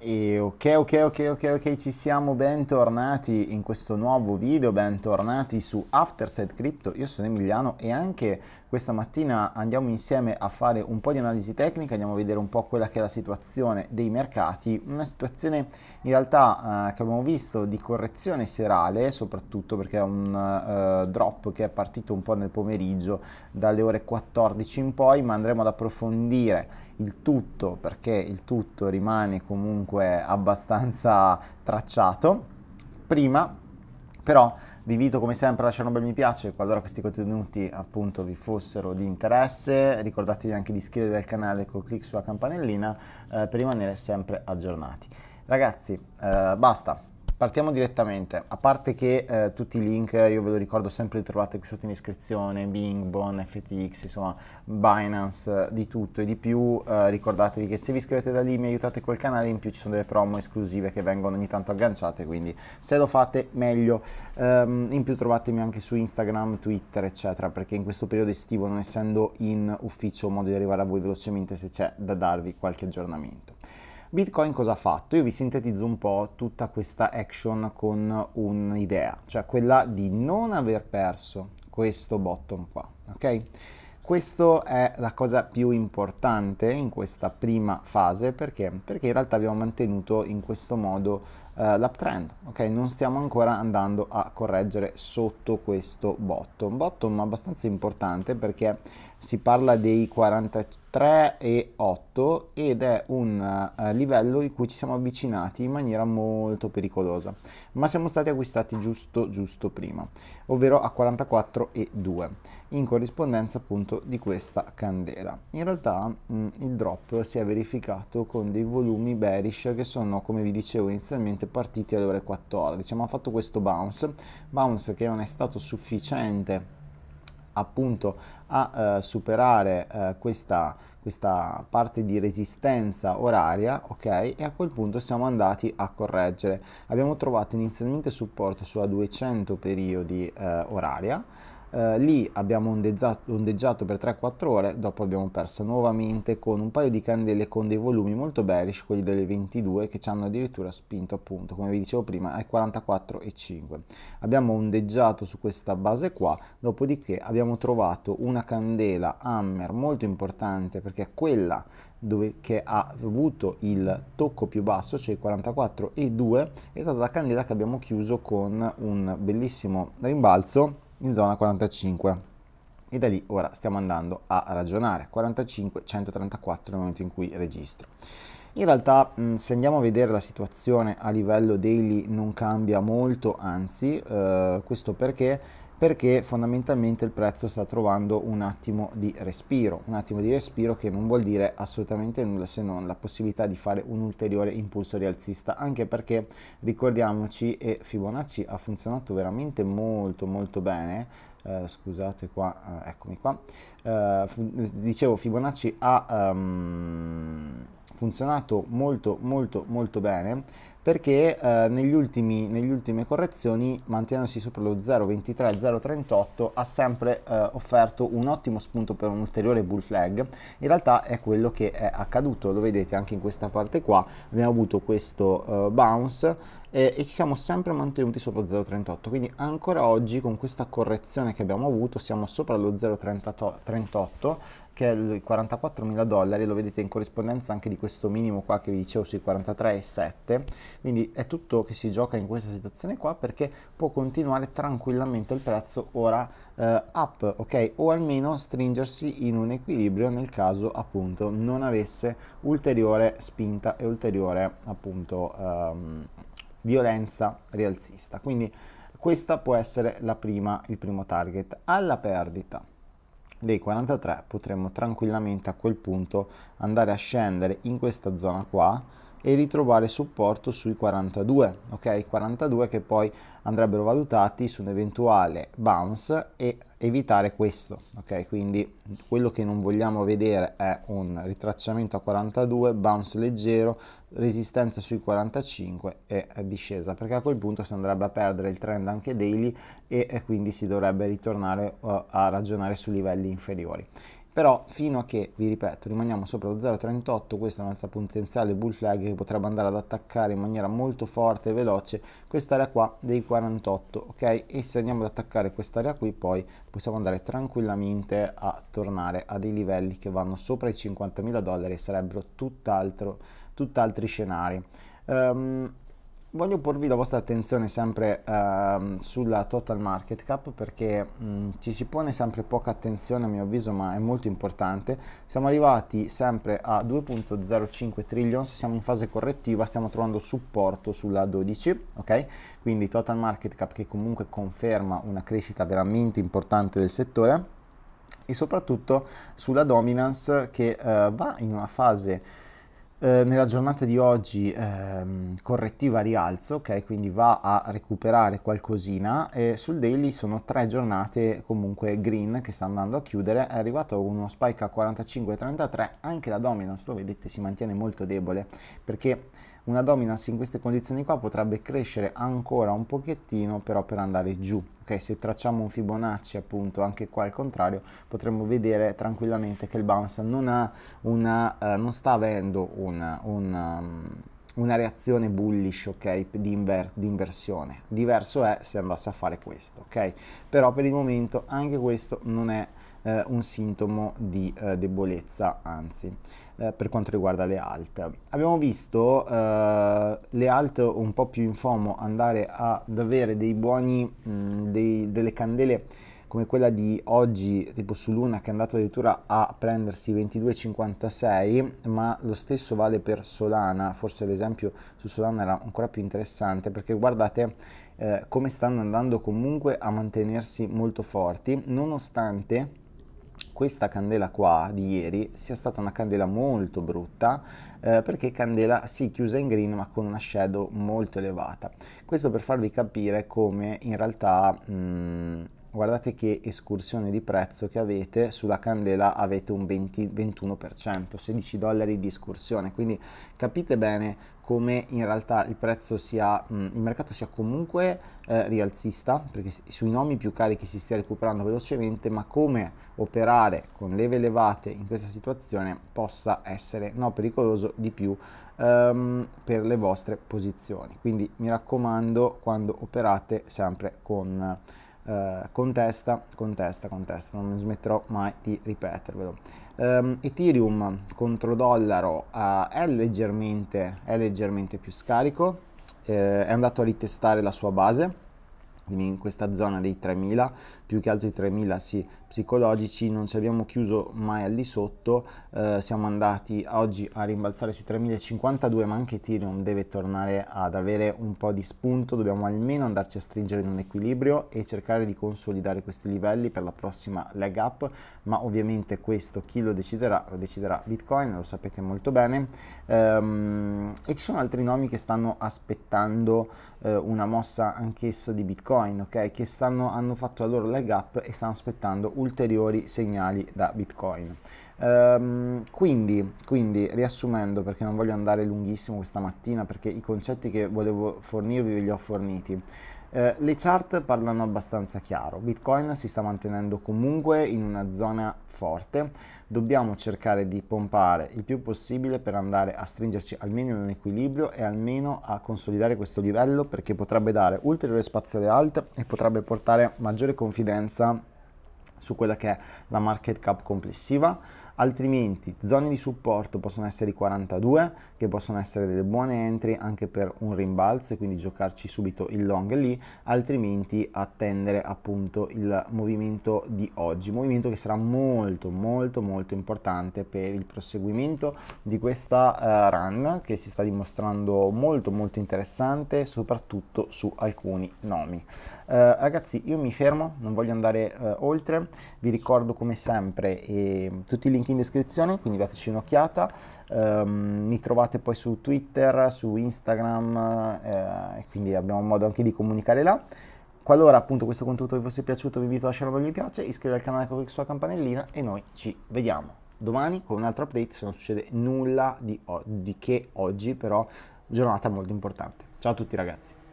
E ok, ok, ok, ok, ok, ci siamo bentornati in questo nuovo video, bentornati su Afterside Crypto, io sono Emiliano e anche questa mattina andiamo insieme a fare un po' di analisi tecnica, andiamo a vedere un po' quella che è la situazione dei mercati, una situazione in realtà eh, che abbiamo visto di correzione serale, soprattutto perché è un eh, drop che è partito un po' nel pomeriggio dalle ore 14 in poi, ma andremo ad approfondire il tutto perché il tutto rimane comunque abbastanza tracciato. Prima però vi invito come sempre a lasciare un bel mi piace qualora questi contenuti appunto vi fossero di interesse, ricordatevi anche di iscrivervi al canale col clic sulla campanellina eh, per rimanere sempre aggiornati. Ragazzi, eh, basta, Partiamo direttamente, a parte che eh, tutti i link, io ve lo ricordo sempre, li trovate qui sotto in descrizione, Bing, Bon, FTX, insomma, Binance, eh, di tutto e di più, eh, ricordatevi che se vi iscrivete da lì mi aiutate col canale, in più ci sono delle promo esclusive che vengono ogni tanto agganciate, quindi se lo fate meglio, um, in più trovatemi anche su Instagram, Twitter, eccetera, perché in questo periodo estivo, non essendo in ufficio, ho modo di arrivare a voi velocemente se c'è da darvi qualche aggiornamento. Bitcoin cosa ha fatto? Io vi sintetizzo un po' tutta questa action con un'idea, cioè quella di non aver perso questo bottom qua, ok? Questa è la cosa più importante in questa prima fase perché, perché in realtà abbiamo mantenuto in questo modo eh, l'uptrend, ok? Non stiamo ancora andando a correggere sotto questo bottom. Bottom abbastanza importante perché si parla dei 40, 3 e 8 ed è un eh, livello in cui ci siamo avvicinati in maniera molto pericolosa ma siamo stati acquistati giusto giusto prima ovvero a 44 e 2 in corrispondenza appunto di questa candela in realtà mh, mm, il drop si è verificato con dei volumi bearish che sono come vi dicevo inizialmente partiti alle ore 14 ma ha fatto questo bounce bounce che non è stato sufficiente appunto a eh, superare eh, questa, questa parte di resistenza oraria ok e a quel punto siamo andati a correggere abbiamo trovato inizialmente supporto sulla 200 periodi eh, oraria eh, lì abbiamo ondeggiato, ondeggiato per 3-4 ore, dopo abbiamo perso nuovamente con un paio di candele con dei volumi molto bearish, quelli delle 22 che ci hanno addirittura spinto appunto, come vi dicevo prima, ai 44,5. Abbiamo ondeggiato su questa base qua, dopodiché abbiamo trovato una candela hammer molto importante perché è quella dove, che ha avuto il tocco più basso, cioè 44,2, è stata la candela che abbiamo chiuso con un bellissimo rimbalzo in zona 45 e da lì ora stiamo andando a ragionare 45 134 nel momento in cui registro in realtà mm, se andiamo a vedere la situazione a livello daily non cambia molto, anzi eh, questo perché? Perché fondamentalmente il prezzo sta trovando un attimo di respiro, un attimo di respiro che non vuol dire assolutamente nulla se non la possibilità di fare un ulteriore impulso rialzista, anche perché ricordiamoci e Fibonacci ha funzionato veramente molto molto bene eh, scusate qua, eh, eccomi qua, eh, dicevo Fibonacci ha um, funzionato molto molto molto bene perché eh, negli ultimi, negli ultime correzioni mantenendosi sopra lo 0,23 0,38 ha sempre offerto un ottimo spunto per un ulteriore bull flag in realtà è quello che è accaduto lo vedete anche in questa parte qua abbiamo avuto questo bounce eh, e ci siamo sempre mantenuti sopra lo 0,38 quindi ancora oggi con questa correzione che abbiamo avuto siamo sopra lo 0,38 che è i 44.000 dollari lo vedete in corrispondenza anche di questo minimo qua che vi dicevo sui 43,7 quindi è tutto che si gioca in questa situazione qua perché può continuare tranquillamente il prezzo ora eh, up ok o almeno stringersi in un equilibrio nel caso appunto non avesse ulteriore spinta e ulteriore appunto ehm, violenza rialzista. Quindi questa può essere prima, il primo target. Alla perdita dei 43 potremmo tranquillamente a quel punto andare a scendere in questa zona qua e ritrovare supporto sui 42, ok? 42 che poi andrebbero valutati su un eventuale bounce e evitare questo, ok? Quindi quello che non vogliamo vedere è un ritracciamento a 42, bounce leggero, resistenza sui 45 e discesa, perché a quel punto si andrebbe a perdere il trend anche daily e quindi si dovrebbe ritornare eh, a ragionare su livelli inferiori però fino a che, vi ripeto, rimaniamo sopra lo 0,38, questa è un'altra potenziale bull flag che potrebbe andare ad attaccare in maniera molto forte e veloce quest'area qua dei 48, ok? E se andiamo ad attaccare quest'area qui poi possiamo andare tranquillamente a tornare a dei livelli che vanno sopra i 50.000 dollari e sarebbero tutt'altro, tutt'altri scenari. Um, Voglio porvi la vostra attenzione sempre uh, sulla total market cap perché mh, ci si pone sempre poca attenzione a mio avviso ma è molto importante. Siamo arrivati sempre a 2.05 trillion, siamo in fase correttiva stiamo trovando supporto sulla 12, ok? Quindi total market cap che comunque conferma una crescita veramente importante del settore e soprattutto sulla dominance che uh, va in una fase eh, nella giornata di oggi ehm, correttiva rialzo, ok? Quindi va a recuperare qualcosina e sul daily sono tre giornate comunque green che sta andando a chiudere, è arrivato uno spike a 45,33, anche la dominance lo vedete si mantiene molto debole perché una dominance in queste condizioni qua potrebbe crescere ancora un pochettino però per andare giù ok se tracciamo un Fibonacci appunto anche qua al contrario potremmo vedere tranquillamente che il bounce non ha una eh, non sta avendo una, una, um, una reazione bullish ok di, inver di, inversione diverso è se andasse a fare questo ok però per il momento anche questo non è eh, un sintomo di eh, debolezza, anzi, eh, per quanto riguarda le alt. Abbiamo visto eh, le alt un po' più in fomo andare ad avere dei buoni, mh, dei, delle candele come quella di oggi, tipo su Luna, che è andata addirittura a prendersi 22,56, ma lo stesso vale per Solana, forse ad esempio su Solana era ancora più interessante, perché guardate eh, come stanno andando comunque a mantenersi molto forti, nonostante questa candela qua di ieri sia stata una candela molto brutta eh, perché candela si sì, chiusa in green ma con una shadow molto elevata questo per farvi capire come in realtà mh, mm, guardate che escursione di prezzo che avete, sulla candela avete un 20, 21%, 16 dollari di escursione, quindi capite bene come in realtà il prezzo sia, il mercato sia comunque eh, rialzista, perché sui nomi più carichi si stia recuperando velocemente, ma come operare con leve elevate in questa situazione possa essere no, pericoloso di più ehm, per le vostre posizioni. Quindi mi raccomando, quando operate sempre con... Eh, eh, contesta, contesta, contesta, non smetterò mai di ripetervelo. Um, Ethereum contro dollaro uh, è, leggermente, è leggermente più scarico, eh, è andato a ritestare la sua base quindi in questa zona dei 3000, più che altro i 3000 sì, psicologici, non ci abbiamo chiuso mai al di sotto, eh, siamo andati oggi a rimbalzare sui 3052, ma anche Ethereum deve tornare ad avere un po' di spunto, dobbiamo almeno andarci a stringere in un equilibrio e cercare di consolidare questi livelli per la prossima leg up, ma ovviamente questo chi lo deciderà, lo deciderà Bitcoin, lo sapete molto bene, ehm, e ci sono altri nomi che stanno aspettando eh, una mossa anch'essa di Bitcoin, Bitcoin, ok? Che stanno, hanno fatto la loro leg up e stanno aspettando ulteriori segnali da Bitcoin. Um, quindi, quindi, riassumendo, perché non voglio andare lunghissimo questa mattina, perché i concetti che volevo fornirvi ve li ho forniti. Eh, le chart parlano abbastanza chiaro, Bitcoin si sta mantenendo comunque in una zona forte, dobbiamo cercare di pompare il più possibile per andare a stringerci almeno in un equilibrio e almeno a consolidare questo livello perché potrebbe dare ulteriore spazio alle alte e potrebbe portare maggiore confidenza su quella che è la market cap complessiva, altrimenti zone di supporto possono essere i 42 che possono essere delle buone entry anche per un rimbalzo e quindi giocarci subito il long lì, altrimenti attendere appunto il movimento di oggi, movimento che sarà molto molto molto importante per il proseguimento di questa uh, run che si sta dimostrando molto molto interessante soprattutto su alcuni nomi. Uh, ragazzi io mi fermo, non voglio andare uh, oltre vi ricordo come sempre eh, tutti i link in descrizione, quindi dateci un'occhiata. Um, mi trovate poi su Twitter, su Instagram, eh, quindi abbiamo modo anche di comunicare là. Qualora appunto questo contenuto vi fosse piaciuto vi invito a lasciare un bel mi piace, iscrivervi al canale con la sua campanellina e noi ci vediamo domani con un altro update se non succede nulla di, di che oggi però giornata molto importante. Ciao a tutti ragazzi.